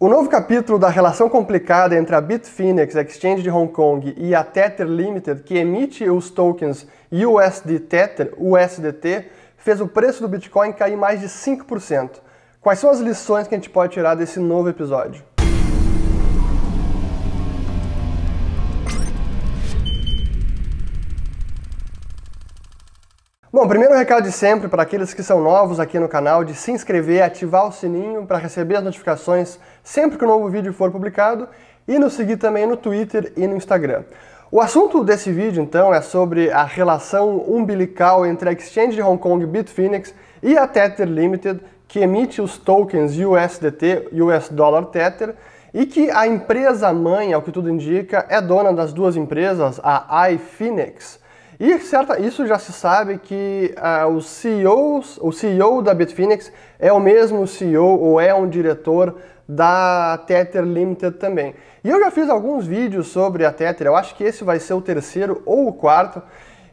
O novo capítulo da relação complicada entre a Bitfinex, Exchange de Hong Kong, e a Tether Limited, que emite os tokens USD Tether, USDT, fez o preço do Bitcoin cair mais de 5%. Quais são as lições que a gente pode tirar desse novo episódio? Bom, primeiro recado de sempre para aqueles que são novos aqui no canal de se inscrever, ativar o sininho para receber as notificações sempre que um novo vídeo for publicado e nos seguir também no Twitter e no Instagram. O assunto desse vídeo então é sobre a relação umbilical entre a Exchange de Hong Kong Bitfinex e a Tether Limited, que emite os tokens USDT, US Dollar Tether, e que a empresa mãe, ao que tudo indica, é dona das duas empresas, a iFinex e certa, isso já se sabe que uh, os CEOs, o CEO da Bitfinex é o mesmo CEO ou é um diretor da Tether Limited também. E eu já fiz alguns vídeos sobre a Tether, eu acho que esse vai ser o terceiro ou o quarto.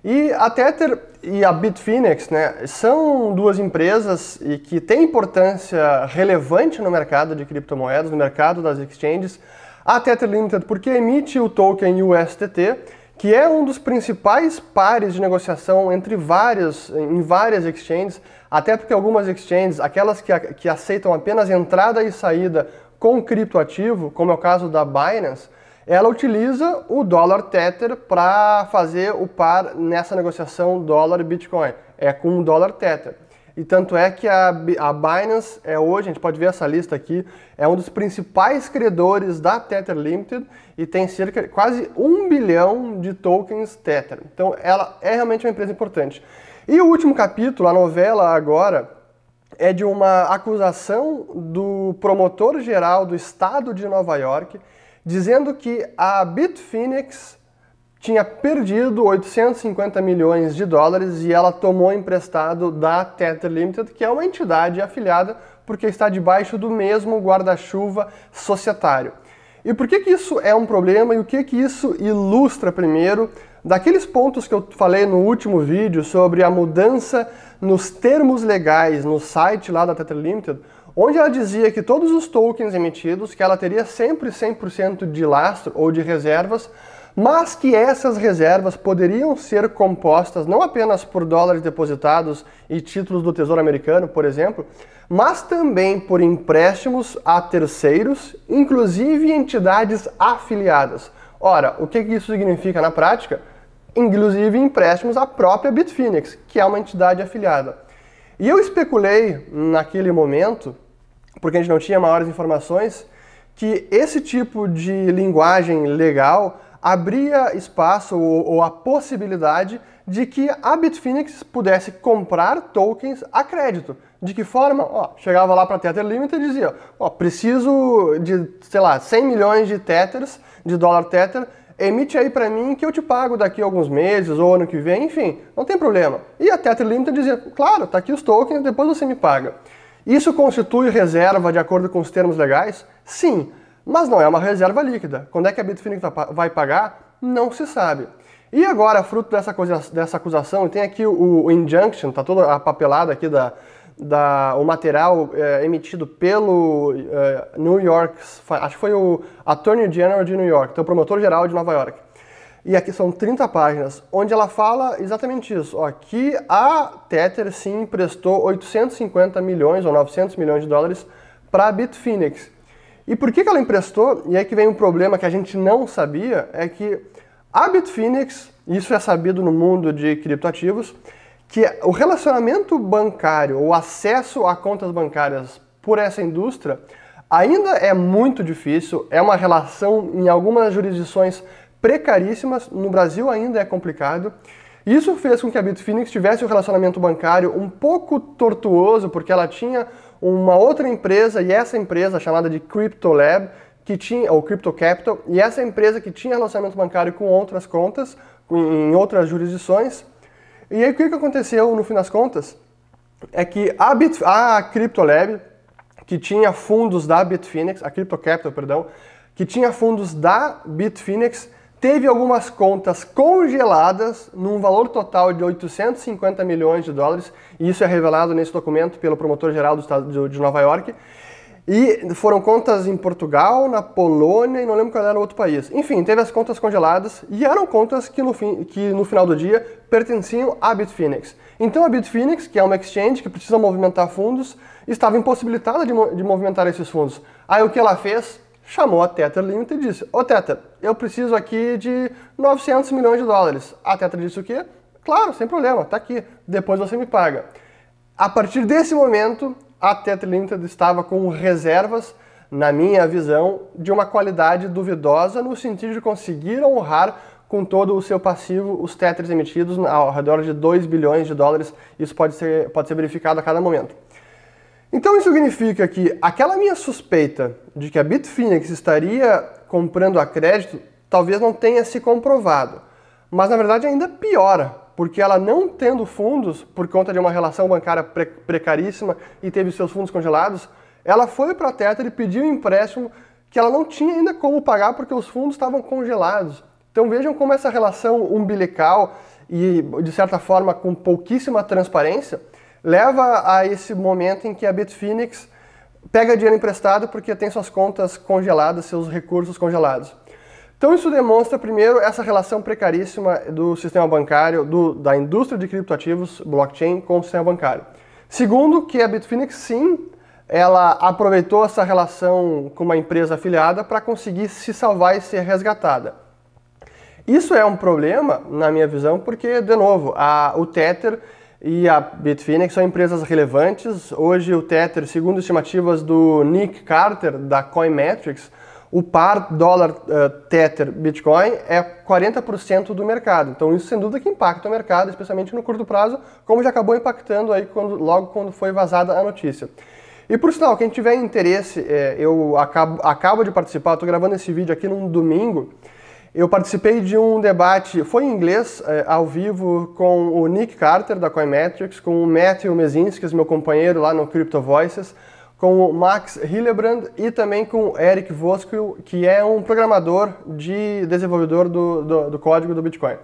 E a Tether e a Bitfinex né, são duas empresas e que têm importância relevante no mercado de criptomoedas, no mercado das exchanges. A Tether Limited porque emite o token USDT que é um dos principais pares de negociação entre várias, em várias exchanges, até porque algumas exchanges, aquelas que, que aceitam apenas entrada e saída com criptoativo, como é o caso da Binance, ela utiliza o dólar Tether para fazer o par nessa negociação dólar-Bitcoin. É com o dólar Tether. E tanto é que a, a Binance é hoje, a gente pode ver essa lista aqui, é um dos principais credores da Tether Limited e tem cerca quase um bilhão de tokens Tether. Então ela é realmente uma empresa importante. E o último capítulo, a novela agora, é de uma acusação do promotor geral do estado de Nova York dizendo que a Bitfinex tinha perdido 850 milhões de dólares e ela tomou emprestado da Tether Limited, que é uma entidade afiliada porque está debaixo do mesmo guarda-chuva societário. E por que, que isso é um problema e o que, que isso ilustra primeiro daqueles pontos que eu falei no último vídeo sobre a mudança nos termos legais no site lá da Tether Limited, onde ela dizia que todos os tokens emitidos, que ela teria sempre 100% de lastro ou de reservas, mas que essas reservas poderiam ser compostas não apenas por dólares depositados e títulos do Tesouro Americano, por exemplo, mas também por empréstimos a terceiros, inclusive entidades afiliadas. Ora, o que isso significa na prática? Inclusive empréstimos à própria Bitfinex, que é uma entidade afiliada. E eu especulei naquele momento, porque a gente não tinha maiores informações, que esse tipo de linguagem legal abria espaço ou, ou a possibilidade de que a Bitfinex pudesse comprar tokens a crédito. De que forma? Ó, chegava lá para a Tether Limited e dizia, ó, preciso de, sei lá, 100 milhões de Tethers, de dólar Tether, emite aí para mim que eu te pago daqui a alguns meses ou ano que vem, enfim, não tem problema. E a Tether Limited dizia, claro, tá aqui os tokens, depois você me paga. Isso constitui reserva de acordo com os termos legais? Sim, mas não é uma reserva líquida. Quando é que a Bitfinex vai pagar? Não se sabe. E agora, fruto dessa, coisa, dessa acusação, tem aqui o, o injunction, tá toda a papelada aqui da, da, o material é, emitido pelo é, New York, acho que foi o Attorney General de New York, então o promotor-geral de Nova York. E aqui são 30 páginas, onde ela fala exatamente isso, ó, que a Tether sim emprestou 850 milhões ou 900 milhões de dólares para a Bitfinex. E por que, que ela emprestou? E aí que vem um problema que a gente não sabia, é que a Bitfinex, isso é sabido no mundo de criptoativos, que o relacionamento bancário, o acesso a contas bancárias por essa indústria, ainda é muito difícil, é uma relação em algumas jurisdições precaríssimas, no Brasil ainda é complicado. Isso fez com que a Bitfinex tivesse um relacionamento bancário um pouco tortuoso, porque ela tinha uma outra empresa, e essa empresa chamada de CryptoLab, que tinha, ou Crypto Capital, e essa empresa que tinha relacionamento bancário com outras contas, em outras jurisdições. E aí o que, que aconteceu no fim das contas? É que a, Bit, a CryptoLab, que tinha fundos da Bitfinex, a Crypto Capital, perdão, que tinha fundos da Bitfinex, teve algumas contas congeladas num valor total de 850 milhões de dólares, e isso é revelado nesse documento pelo promotor-geral do estado de Nova York. E foram contas em Portugal, na Polônia e não lembro qual era o outro país. Enfim, teve as contas congeladas e eram contas que no, fim, que no final do dia pertenciam à Bitfinex. Então a Bitfinex, que é uma exchange que precisa movimentar fundos, estava impossibilitada de, de movimentar esses fundos. Aí o que ela fez? chamou a Tetra Limited e disse, ô Tetra, eu preciso aqui de 900 milhões de dólares. A Tetra disse o quê? Claro, sem problema, tá aqui, depois você me paga. A partir desse momento, a Tetra Limited estava com reservas, na minha visão, de uma qualidade duvidosa no sentido de conseguir honrar com todo o seu passivo os Tetras emitidos ao redor de 2 bilhões de dólares. Isso pode ser, pode ser verificado a cada momento. Então isso significa que aquela minha suspeita de que a Bitfinex estaria comprando a crédito talvez não tenha se comprovado, mas na verdade ainda piora, porque ela não tendo fundos por conta de uma relação bancária pre precaríssima e teve seus fundos congelados, ela foi para a Tether e pediu um empréstimo que ela não tinha ainda como pagar porque os fundos estavam congelados. Então vejam como essa relação umbilical e de certa forma com pouquíssima transparência leva a esse momento em que a Bitfinex pega dinheiro emprestado porque tem suas contas congeladas, seus recursos congelados. Então isso demonstra primeiro essa relação precaríssima do sistema bancário, do, da indústria de criptoativos, blockchain, com o sistema bancário. Segundo, que a Bitfinex sim, ela aproveitou essa relação com uma empresa afiliada para conseguir se salvar e ser resgatada. Isso é um problema, na minha visão, porque, de novo, a, o Tether e a Bitfinex são empresas relevantes. Hoje o Tether, segundo estimativas do Nick Carter, da Coinmetrics, o par dólar uh, Tether Bitcoin é 40% do mercado. Então isso sem dúvida que impacta o mercado, especialmente no curto prazo, como já acabou impactando aí quando, logo quando foi vazada a notícia. E por sinal, quem tiver interesse, é, eu acabo, acabo de participar, estou gravando esse vídeo aqui num domingo, eu participei de um debate, foi em inglês, eh, ao vivo, com o Nick Carter da Coinmetrics, com o Matthew Mezinskis, é meu companheiro lá no Crypto Voices, com o Max Hillebrand e também com o Eric Voskuil, que é um programador de desenvolvedor do, do, do código do Bitcoin.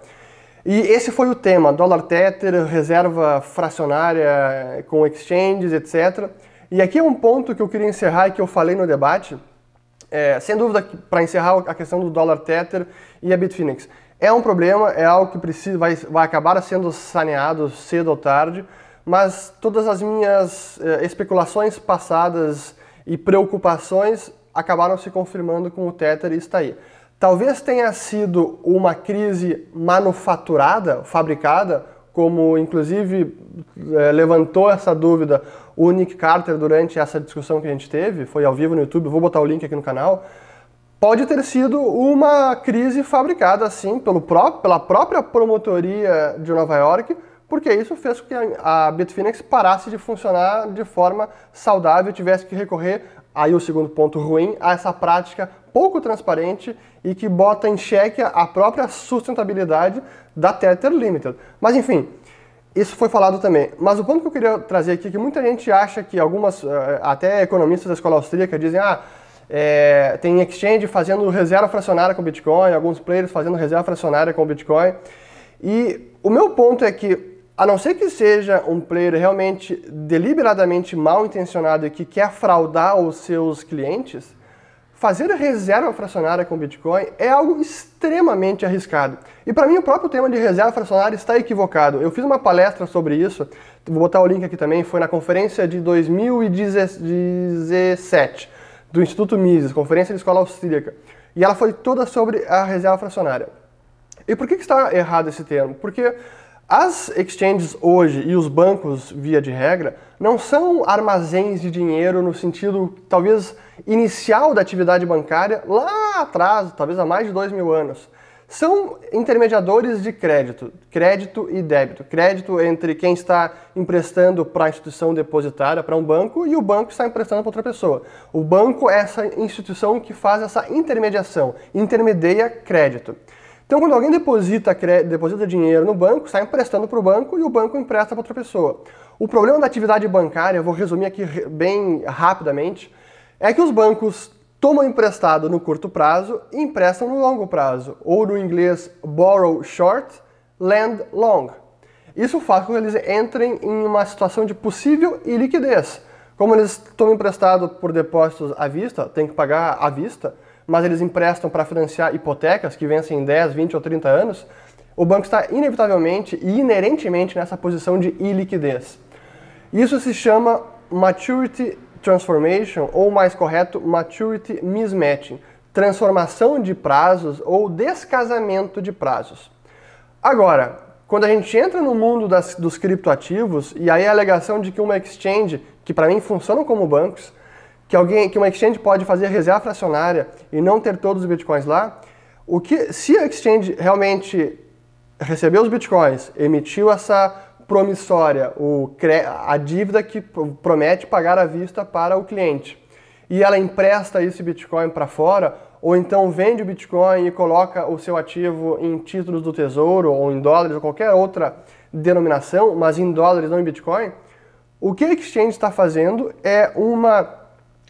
E esse foi o tema, dólar tether, reserva fracionária eh, com exchanges, etc. E aqui é um ponto que eu queria encerrar e que eu falei no debate, é, sem dúvida, para encerrar a questão do dólar Tether e a Bitfinex, é um problema, é algo que precisa, vai, vai acabar sendo saneado cedo ou tarde, mas todas as minhas é, especulações passadas e preocupações acabaram se confirmando com o Tether e está aí. Talvez tenha sido uma crise manufaturada, fabricada, como inclusive é, levantou essa dúvida o Nick Carter durante essa discussão que a gente teve, foi ao vivo no YouTube, vou botar o link aqui no canal, pode ter sido uma crise fabricada assim pelo pró pela própria promotoria de Nova York, porque isso fez com que a Bitfinex parasse de funcionar de forma saudável, tivesse que recorrer, aí o segundo ponto ruim, a essa prática pouco transparente e que bota em xeque a própria sustentabilidade da Tether Limited. Mas enfim, isso foi falado também. Mas o ponto que eu queria trazer aqui é que muita gente acha que algumas, eh, até economistas da escola austríaca, dizem ah, é, tem exchange fazendo reserva fracionária com Bitcoin, alguns players fazendo reserva fracionária com Bitcoin. E o meu ponto é que, a não ser que seja um player realmente deliberadamente mal intencionado e que quer fraudar os seus clientes, fazer reserva fracionária com Bitcoin é algo extremamente arriscado. E para mim o próprio tema de reserva fracionária está equivocado. Eu fiz uma palestra sobre isso, vou botar o link aqui também, foi na conferência de 2017 do Instituto Mises, Conferência de Escola Austríaca. E ela foi toda sobre a reserva fracionária. E por que, que está errado esse termo? Porque as exchanges hoje e os bancos, via de regra, não são armazéns de dinheiro no sentido talvez inicial da atividade bancária lá atrás, talvez há mais de dois mil anos. São intermediadores de crédito, crédito e débito. Crédito entre quem está emprestando para a instituição depositária, para um banco, e o banco está emprestando para outra pessoa. O banco é essa instituição que faz essa intermediação, intermedia crédito. Então, quando alguém deposita, deposita dinheiro no banco, está emprestando para o banco e o banco empresta para outra pessoa. O problema da atividade bancária, eu vou resumir aqui bem rapidamente, é que os bancos tomam emprestado no curto prazo e emprestam no longo prazo, ou no inglês borrow short, lend long. Isso faz com que eles entrem em uma situação de possível iliquidez. Como eles tomam emprestado por depósitos à vista, tem que pagar à vista, mas eles emprestam para financiar hipotecas que vencem em 10, 20 ou 30 anos, o banco está inevitavelmente e inerentemente nessa posição de iliquidez. Isso se chama maturity transformation, ou mais correto, maturity mismatching, transformação de prazos ou descasamento de prazos. Agora, quando a gente entra no mundo das, dos criptoativos, e aí a alegação de que uma exchange, que para mim funcionam como bancos, que alguém, que uma exchange pode fazer reserva fracionária e não ter todos os bitcoins lá, o que se a exchange realmente recebeu os bitcoins, emitiu essa promissória, o, a dívida que promete pagar à vista para o cliente, e ela empresta esse bitcoin para fora, ou então vende o bitcoin e coloca o seu ativo em títulos do tesouro, ou em dólares, ou qualquer outra denominação, mas em dólares, não em bitcoin, o que a exchange está fazendo é uma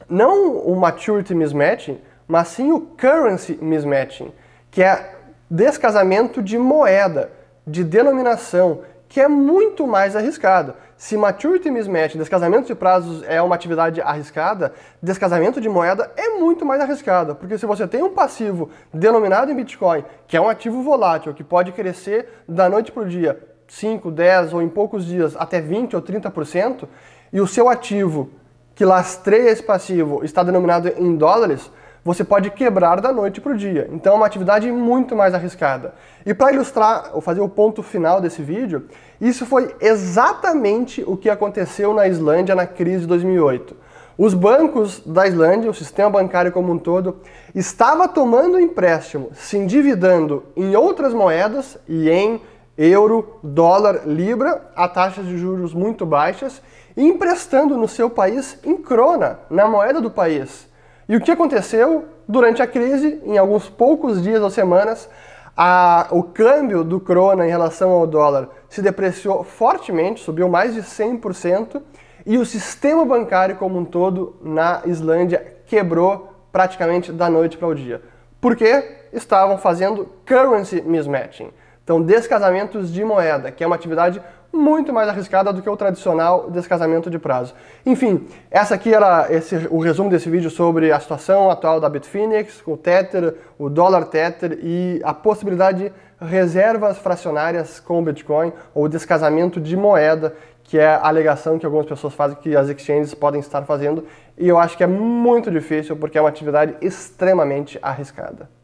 não o maturity mismatching, mas sim o currency mismatching, que é descasamento de moeda, de denominação, que é muito mais arriscado. Se maturity mismatch, descasamento de prazos é uma atividade arriscada, descasamento de moeda é muito mais arriscado, porque se você tem um passivo denominado em Bitcoin, que é um ativo volátil, que pode crescer da noite para o dia 5, 10 ou em poucos dias até 20 ou 30%, e o seu ativo que lastreia esse passivo está denominado em dólares, você pode quebrar da noite para o dia. Então é uma atividade muito mais arriscada. E para ilustrar, ou fazer o ponto final desse vídeo, isso foi exatamente o que aconteceu na Islândia na crise de 2008. Os bancos da Islândia, o sistema bancário como um todo, estava tomando empréstimo, se endividando em outras moedas, ien, euro, dólar, libra, a taxas de juros muito baixas, e emprestando no seu país em crona, na moeda do país. E o que aconteceu? Durante a crise, em alguns poucos dias ou semanas, a, o câmbio do crona em relação ao dólar se depreciou fortemente, subiu mais de 100%, e o sistema bancário como um todo na Islândia quebrou praticamente da noite para o dia. Porque estavam fazendo currency mismatching. Então, descasamentos de moeda, que é uma atividade muito mais arriscada do que o tradicional descasamento de prazo. Enfim, essa aqui era esse, o resumo desse vídeo sobre a situação atual da Bitfinex, o Tether, o dólar Tether e a possibilidade de reservas fracionárias com o Bitcoin ou descasamento de moeda, que é a alegação que algumas pessoas fazem que as exchanges podem estar fazendo, e eu acho que é muito difícil porque é uma atividade extremamente arriscada.